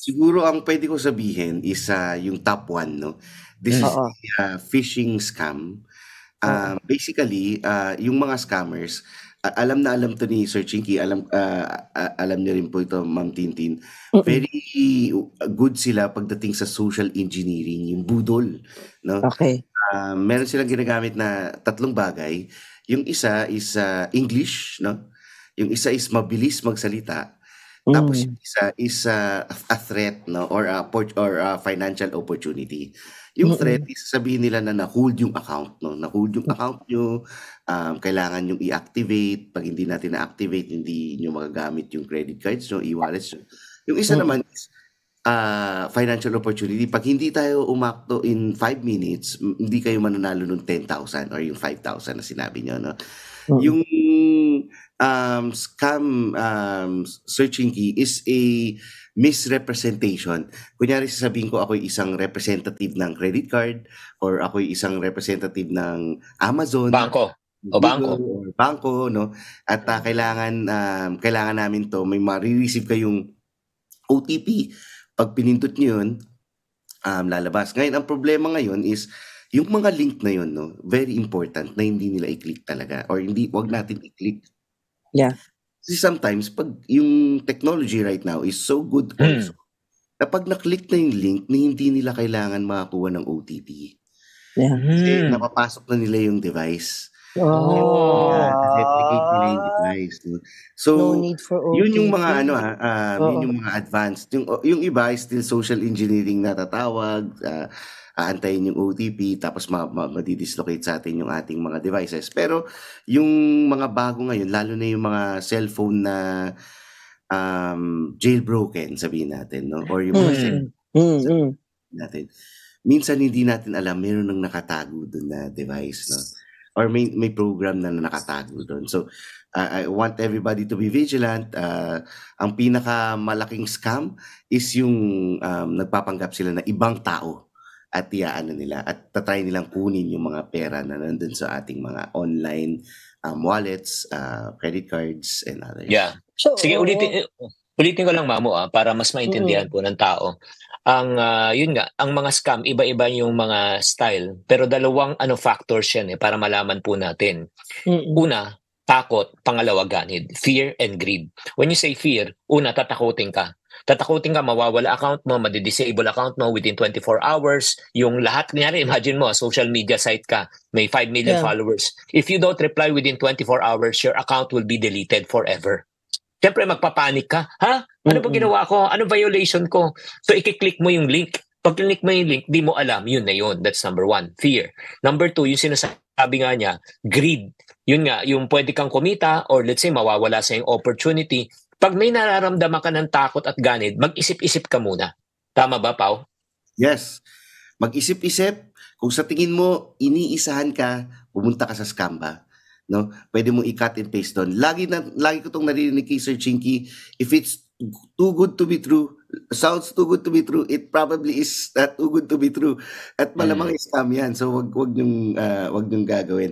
Siguro ang pwede ko sabihin is uh, yung top one, no? This is Oo. the uh, phishing scam. Uh, basically, uh, yung mga scammers, uh, alam na alam to ni Sir Chinky, alam uh, uh, alam niyo rin po ito, Ma'am Tintin. Mm-mm. Very good sila pagdating sa social engineering, yung budol, no? Okay. Uh, meron silang ginagamit na tatlong bagay. Yung isa is uh, English, no? Yung isa is mabilis magsalita. Mm. Tapos isa is uh, a threat no or a or a financial opportunity. Yung threat is sabihin nila na na-hold yung account no, na-hold yung mm. account nyo, um, kailangan yung i-activate, pag hindi natin na-activate hindi niyo magagamit yung credit cards nyo, e-wallets nyo. Yung isa mm naman is uh, financial opportunity. Pag hindi tayo umakto in 5 minutes, hindi kayo mananalo ng 10,000 or yung 5,000 na sinabi nyo. No? mm Yung um, scam um, searching key is a misrepresentation. Kunyari sasabihin ko ako isang representative ng credit card or ako isang representative ng Amazon. Bangko. O bangko. Or bangko, no? At uh, kailangan, um, kailangan namin to. May marireceive kayong OTP. Pag pinindot nyo yun, um, lalabas. Ngayon, ang problema ngayon is yung mga link na yun, no? Very important na hindi nila i-click talaga or hindi, wag natin i-click Yeah. Kasi sometimes, pag yung technology right now is so good hmm. also, mm. na pag na-click na yung link na hindi nila kailangan makakuha ng OTT. Yeah. Kasi hmm. napapasok na nila yung device. Oh. Yeah. Nice. So, no need for OT. Yun yung mga ano ha, uh, ah, Oo. yun yung mga advanced. Yung, oh, yung iba is still social engineering natatawag, uh, ah, aantayin yung OTP tapos ma- ma- madidislocate sa atin yung ating mga devices. Pero yung mga bago ngayon, lalo na yung mga cellphone na um, jailbroken sabihin natin, no? Or yung mga mm. cellphone mm, mm. natin. Minsan hindi natin alam meron ng nakatago doon na device, no? or may, may program na nakatago doon. So, uh, I want everybody to be vigilant. Uh, ang pinakamalaking scam is yung um, nagpapanggap sila na ibang tao at iyaano nila at tatry nilang kunin yung mga pera na nandun sa ating mga online um, wallets, uh, credit cards, and others. Yeah. So, Sige, ulitin, ulitin ko lang, Mamo, ah, para mas maintindihan mm-hmm. po ng tao ang uh, yun nga, ang mga scam iba-iba yung mga style, pero dalawang ano factors 'yan eh para malaman po natin. Mm-hmm. Una, takot, pangalawa ganid, fear and greed. When you say fear, una tatakotin ka. Tatakotin ka, mawawala account mo, madidisable account mo within 24 hours. Yung lahat, kanyari, imagine mo, social media site ka, may 5 million yeah. followers. If you don't reply within 24 hours, your account will be deleted forever. Siyempre, magpapanik ka. Ha? Ano ba ginawa ko? Ano violation ko? So, ikiklik mo yung link. Pag click mo yung link, di mo alam. Yun na yun. That's number one, fear. Number two, yung sinasabi nga niya, greed. Yun nga, yung pwede kang kumita or let's say mawawala sa yung opportunity. Pag may nararamdaman ka ng takot at ganid, mag-isip-isip ka muna. Tama ba, Pao? Yes. Mag-isip-isip. Kung sa tingin mo, iniisahan ka, pumunta ka sa scamba no? Pwede mo i-cut and paste doon. Lagi na lagi ko tong naririnig kay Sir Chinky, if it's too good to be true. Sounds too good to be true. It probably is not too good to be true. At malamang mm. scam yan. So wag wag niyong uh, ah, wag niyong gagawin.